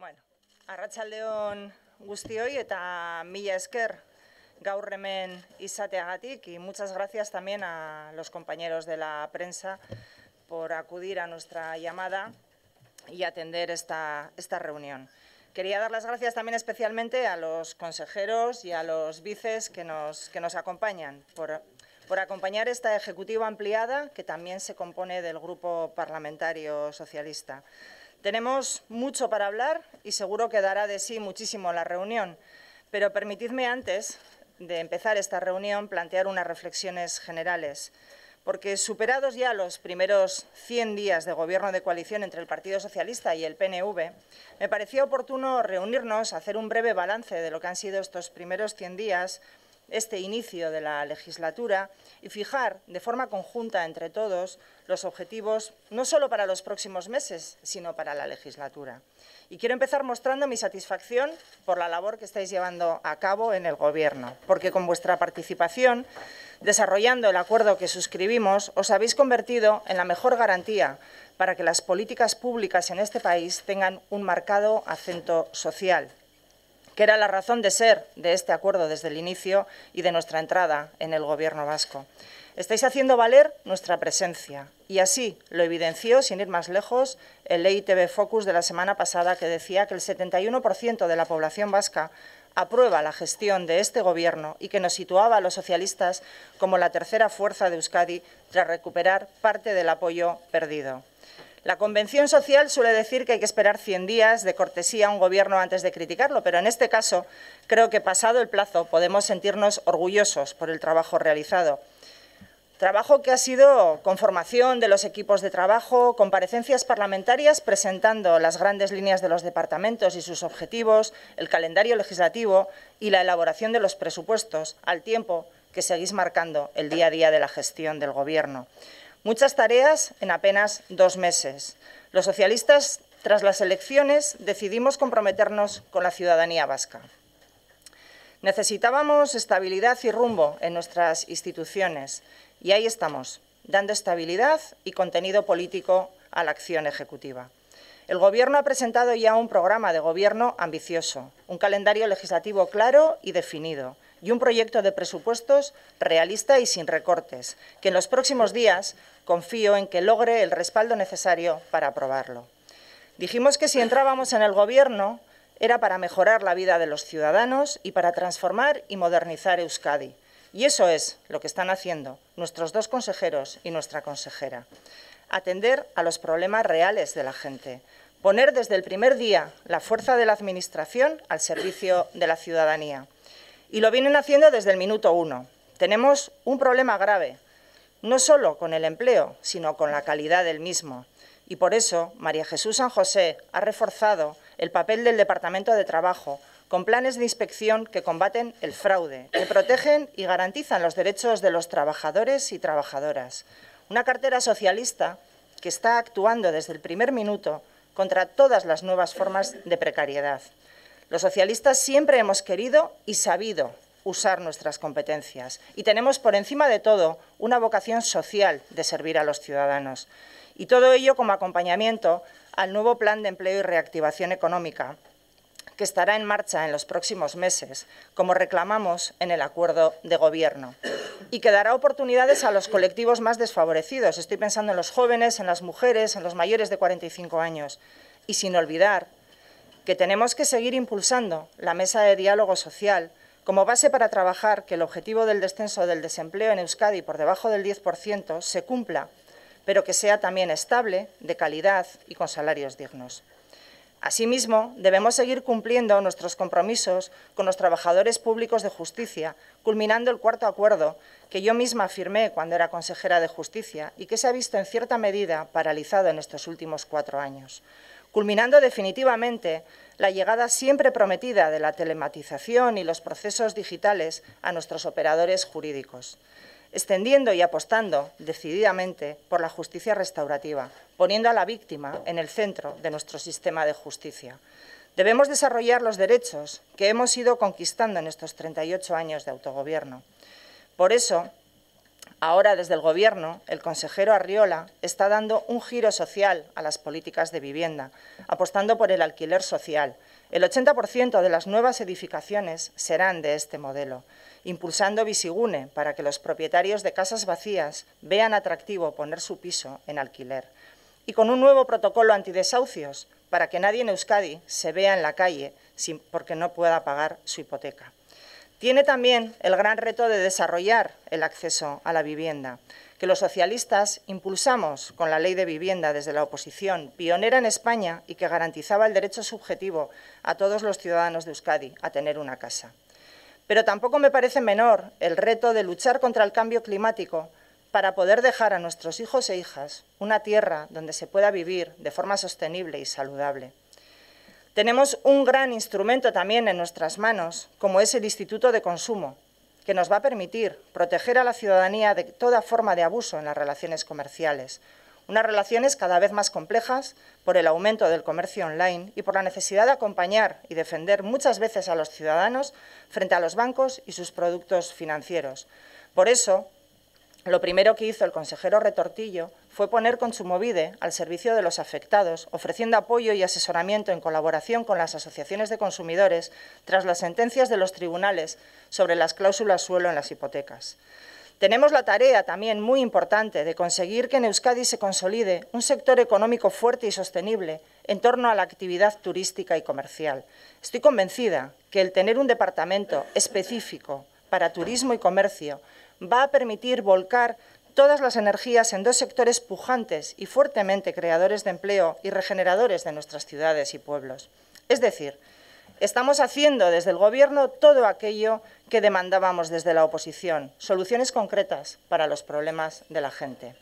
Bueno, arratsaldeon guztioi eta mila esker gaur hemen izateagatik y muchas gracias también a los compañeros de la prensa por acudir a nuestra llamada y atender esta, reunión. Quería dar las gracias también especialmente a los consejeros y a los vices que nos, que nos acompañan por, por acompañar esta ejecutiva ampliada que también se compone del Grupo Parlamentario Socialista. Tenemos mucho para hablar y seguro que dará de sí muchísimo la reunión, pero permitidme antes de empezar esta reunión plantear unas reflexiones generales, porque superados ya los primeros 100 días de gobierno de coalición entre el Partido Socialista y el PNV, me parecía oportuno reunirnos, hacer un breve balance de lo que han sido estos primeros 100 días este inicio de la legislatura y fijar de forma conjunta entre todos los objetivos no solo para los próximos meses, sino para la legislatura. Y quiero empezar mostrando mi satisfacción por la labor que estáis llevando a cabo en el Gobierno, porque con vuestra participación, desarrollando el acuerdo que suscribimos, os habéis convertido en la mejor garantía para que las políticas públicas en este país tengan un marcado acento social que era la razón de ser de este acuerdo desde el inicio y de nuestra entrada en el Gobierno vasco. Estáis haciendo valer nuestra presencia y así lo evidenció, sin ir más lejos, el EITB Focus de la semana pasada que decía que el 71% de la población vasca aprueba la gestión de este Gobierno y que nos situaba a los socialistas como la tercera fuerza de Euskadi tras recuperar parte del apoyo perdido. La convención social suele decir que hay que esperar 100 días de cortesía a un gobierno antes de criticarlo, pero en este caso creo que pasado el plazo podemos sentirnos orgullosos por el trabajo realizado. Trabajo que ha sido conformación de los equipos de trabajo, comparecencias parlamentarias presentando las grandes líneas de los departamentos y sus objetivos, el calendario legislativo y la elaboración de los presupuestos, al tiempo que seguís marcando el día a día de la gestión del Gobierno. Muchas tareas en apenas dos meses. Los socialistas, tras las elecciones, decidimos comprometernos con la ciudadanía vasca. Necesitábamos estabilidad y rumbo en nuestras instituciones y ahí estamos, dando estabilidad y contenido político a la acción ejecutiva. El Gobierno ha presentado ya un programa de gobierno ambicioso, un calendario legislativo claro y definido, y un proyecto de presupuestos realista y sin recortes, que en los próximos días confío en que logre el respaldo necesario para aprobarlo. Dijimos que si entrábamos en el Gobierno era para mejorar la vida de los ciudadanos y para transformar y modernizar Euskadi. Y eso es lo que están haciendo nuestros dos consejeros y nuestra consejera. Atender a los problemas reales de la gente, poner desde el primer día la fuerza de la Administración al servicio de la ciudadanía y lo vienen haciendo desde el minuto uno. Tenemos un problema grave, no solo con el empleo, sino con la calidad del mismo. Y por eso María Jesús San José ha reforzado el papel del Departamento de Trabajo con planes de inspección que combaten el fraude, que protegen y garantizan los derechos de los trabajadores y trabajadoras. Una cartera socialista que está actuando desde el primer minuto contra todas las nuevas formas de precariedad. Los socialistas siempre hemos querido y sabido usar nuestras competencias y tenemos por encima de todo una vocación social de servir a los ciudadanos. Y todo ello como acompañamiento al nuevo plan de empleo y reactivación económica que estará en marcha en los próximos meses, como reclamamos en el acuerdo de gobierno, y que dará oportunidades a los colectivos más desfavorecidos. Estoy pensando en los jóvenes, en las mujeres, en los mayores de 45 años, y sin olvidar que tenemos que seguir impulsando la mesa de diálogo social como base para trabajar que el objetivo del descenso del desempleo en Euskadi por debajo del 10% se cumpla, pero que sea también estable, de calidad y con salarios dignos. Asimismo, debemos seguir cumpliendo nuestros compromisos con los trabajadores públicos de justicia, culminando el cuarto acuerdo que yo misma firmé cuando era consejera de justicia y que se ha visto en cierta medida paralizado en estos últimos cuatro años culminando definitivamente la llegada siempre prometida de la telematización y los procesos digitales a nuestros operadores jurídicos, extendiendo y apostando decididamente por la justicia restaurativa, poniendo a la víctima en el centro de nuestro sistema de justicia. Debemos desarrollar los derechos que hemos ido conquistando en estos 38 años de autogobierno. Por eso, Ahora, desde el Gobierno, el consejero Arriola está dando un giro social a las políticas de vivienda, apostando por el alquiler social. El 80% de las nuevas edificaciones serán de este modelo, impulsando Visigune para que los propietarios de casas vacías vean atractivo poner su piso en alquiler. Y con un nuevo protocolo antidesahucios para que nadie en Euskadi se vea en la calle porque no pueda pagar su hipoteca. Tiene también el gran reto de desarrollar el acceso a la vivienda, que los socialistas impulsamos con la Ley de Vivienda desde la oposición, pionera en España y que garantizaba el derecho subjetivo a todos los ciudadanos de Euskadi a tener una casa. Pero tampoco me parece menor el reto de luchar contra el cambio climático para poder dejar a nuestros hijos e hijas una tierra donde se pueda vivir de forma sostenible y saludable. Tenemos un gran instrumento también en nuestras manos, como es el Instituto de Consumo, que nos va a permitir proteger a la ciudadanía de toda forma de abuso en las relaciones comerciales, unas relaciones cada vez más complejas por el aumento del comercio online y por la necesidad de acompañar y defender muchas veces a los ciudadanos frente a los bancos y sus productos financieros. Por eso, lo primero que hizo el consejero Retortillo fue poner Consumovide al servicio de los afectados, ofreciendo apoyo y asesoramiento en colaboración con las asociaciones de consumidores tras las sentencias de los tribunales sobre las cláusulas suelo en las hipotecas. Tenemos la tarea también muy importante de conseguir que en Euskadi se consolide un sector económico fuerte y sostenible en torno a la actividad turística y comercial. Estoy convencida que el tener un departamento específico para turismo y comercio. Va a permitir volcar todas las energías en dos sectores pujantes y fuertemente creadores de empleo y regeneradores de nuestras ciudades y pueblos. Es decir, estamos haciendo desde el Gobierno todo aquello que demandábamos desde la oposición, soluciones concretas para los problemas de la gente.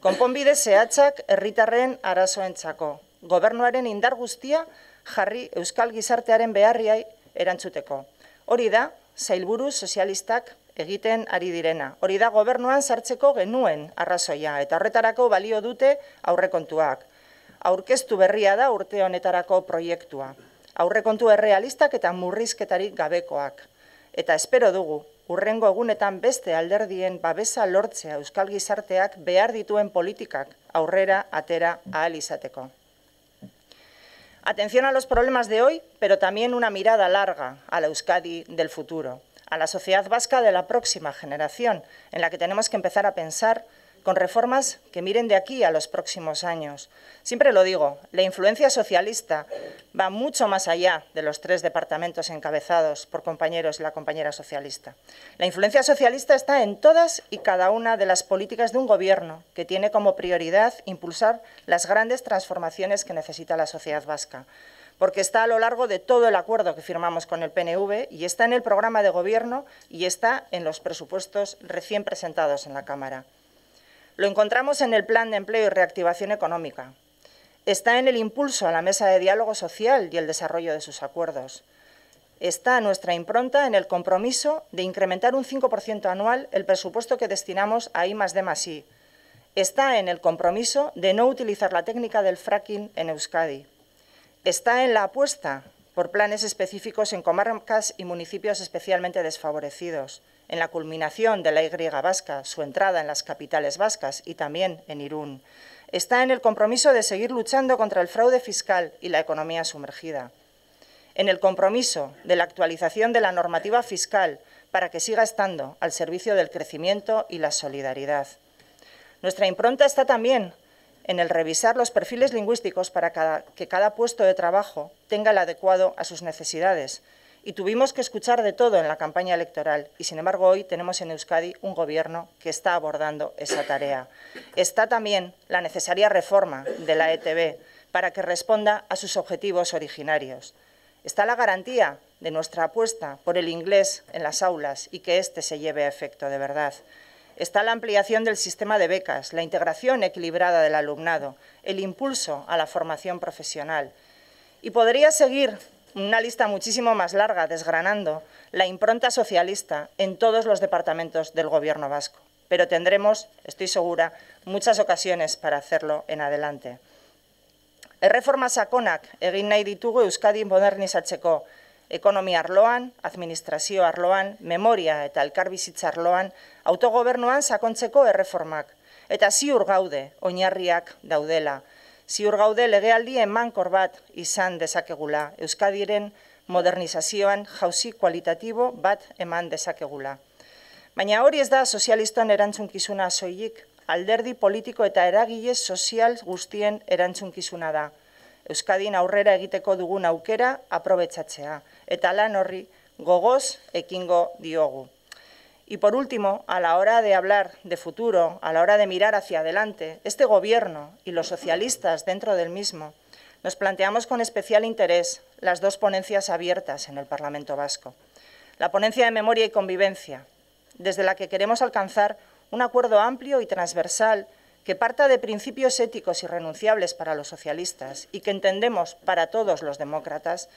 Konponbide en chaco. arazoentzako, gobernuaren indar guztia jarri euskal gizartearen beharriai erantzuteko. Hori da, zailburu sozialistak egiten ari direna. Hori da gobernuan sartzeko genuen arrazoia eta horretarako balio dute aurrekontuak. Aurkeztu berria da urte honetarako proiektua. Aurrekontu errealistak eta murrizketarik gabekoak. Eta espero dugu, urrengo egunetan beste alderdien babesa lortzea euskal gizarteak behar dituen politikak aurrera atera ahal izateko. Atención a los problemas de hoy, pero también una mirada larga a la Euskadi del futuro, a la sociedad vasca de la próxima generación, en la que tenemos que empezar a pensar con reformas que miren de aquí a los próximos años. Siempre lo digo, la influencia socialista va mucho más allá de los tres departamentos encabezados por compañeros y la compañera socialista. La influencia socialista está en todas y cada una de las políticas de un gobierno que tiene como prioridad impulsar las grandes transformaciones que necesita la sociedad vasca porque está a lo largo de todo el acuerdo que firmamos con el PNV y está en el programa de gobierno y está en los presupuestos recién presentados en la Cámara. Lo encontramos en el Plan de Empleo y Reactivación Económica. Está en el impulso a la Mesa de Diálogo Social y el desarrollo de sus acuerdos. Está nuestra impronta en el compromiso de incrementar un 5% anual el presupuesto que destinamos a I D I. Está en el compromiso de no utilizar la técnica del fracking en Euskadi. Está en la apuesta por planes específicos en comarcas y municipios especialmente desfavorecidos, en la culminación de la Y vasca, su entrada en las capitales vascas y también en Irún. Está en el compromiso de seguir luchando contra el fraude fiscal y la economía sumergida. En el compromiso de la actualización de la normativa fiscal para que siga estando al servicio del crecimiento y la solidaridad. Nuestra impronta está también en el revisar los perfiles lingüísticos para que cada puesto de trabajo tenga el adecuado a sus necesidades. Y tuvimos que escuchar de todo en la campaña electoral y, sin embargo, hoy tenemos en Euskadi un gobierno que está abordando esa tarea. Está también la necesaria reforma de la ETB para que responda a sus objetivos originarios. Está la garantía de nuestra apuesta por el inglés en las aulas y que éste se lleve a efecto de verdad está la ampliación del sistema de becas, la integración equilibrada del alumnado, el impulso a la formación profesional. Y podría seguir una lista muchísimo más larga desgranando la impronta socialista en todos los departamentos del Gobierno vasco. Pero tendremos, estoy segura, muchas ocasiones para hacerlo en adelante. Erreforma sakonak egin nahi ditugu Euskadi modernizatzeko, ekonomia arloan, administrazio arloan, memoria eta elkarbizitza arloan, autogobernuan sakontzeko erreformak. Eta ziur gaude, oinarriak daudela. Ziur gaude legealdi emankor bat izan dezakegula, Euskadiren modernizazioan jauzi kualitatibo bat eman dezakegula. Baina hori ez da sozialiston erantzunkizuna soilik, alderdi politiko eta eragile sozial guztien erantzunkizuna da. Euskadin aurrera egiteko dugun aukera aprobetsatzea, eta lan horri gogoz ekingo diogu. Y por último, a la hora de hablar de futuro, a la hora de mirar hacia adelante, este Gobierno y los socialistas dentro del mismo nos planteamos con especial interés las dos ponencias abiertas en el Parlamento Vasco. La ponencia de memoria y convivencia, desde la que queremos alcanzar un acuerdo amplio y transversal que parta de principios éticos irrenunciables para los socialistas y que entendemos para todos los demócratas,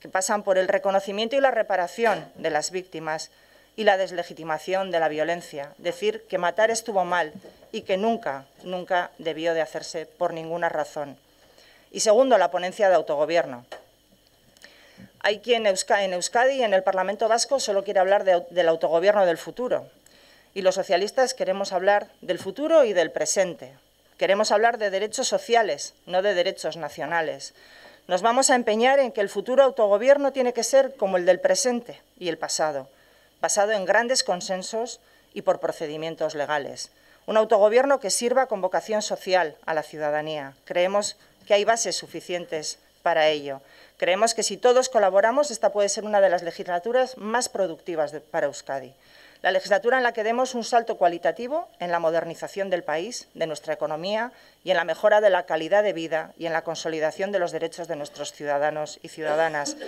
que pasan por el reconocimiento y la reparación de las víctimas y la deslegitimación de la violencia, decir que matar estuvo mal y que nunca, nunca debió de hacerse por ninguna razón. Y segundo, la ponencia de autogobierno. Hay quien en Euskadi y en el Parlamento Vasco solo quiere hablar del autogobierno del futuro, y los socialistas queremos hablar del futuro y del presente. Queremos hablar de derechos sociales, no de derechos nacionales. Nos vamos a empeñar en que el futuro autogobierno tiene que ser como el del presente y el pasado, basado en grandes consensos y por procedimientos legales. Un autogobierno que sirva con vocación social a la ciudadanía. Creemos que hay bases suficientes para ello. Creemos que si todos colaboramos, esta puede ser una de las legislaturas más productivas para Euskadi. La legislatura en la que demos un salto cualitativo en la modernización del país, de nuestra economía y en la mejora de la calidad de vida y en la consolidación de los derechos de nuestros ciudadanos y ciudadanas.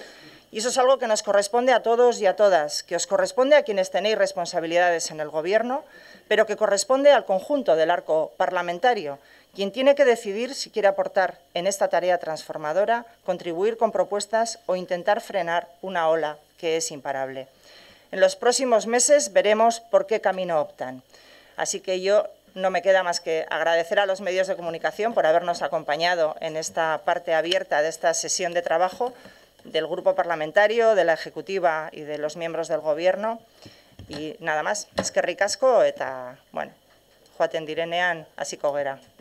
Y eso es algo que nos corresponde a todos y a todas, que os corresponde a quienes tenéis responsabilidades en el Gobierno, pero que corresponde al conjunto del arco parlamentario, quien tiene que decidir si quiere aportar en esta tarea transformadora, contribuir con propuestas o intentar frenar una ola que es imparable. En los próximos meses veremos por qué camino optan. Así que yo no me queda más que agradecer a los medios de comunicación por habernos acompañado en esta parte abierta de esta sesión de trabajo del Grupo Parlamentario, de la Ejecutiva y de los miembros del Gobierno. Y nada más, es que ricasco eta, bueno, joaten así así